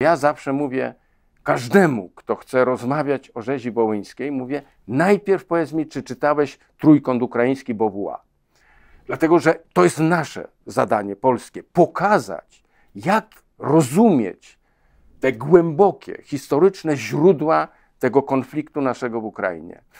Ja zawsze mówię każdemu, kto chce rozmawiać o rzezi wołyńskiej, mówię, najpierw powiedz mi, czy czytałeś Trójkąt Ukraiński Bobuła. Dlatego, że to jest nasze zadanie polskie, pokazać, jak rozumieć te głębokie, historyczne źródła tego konfliktu naszego w Ukrainie.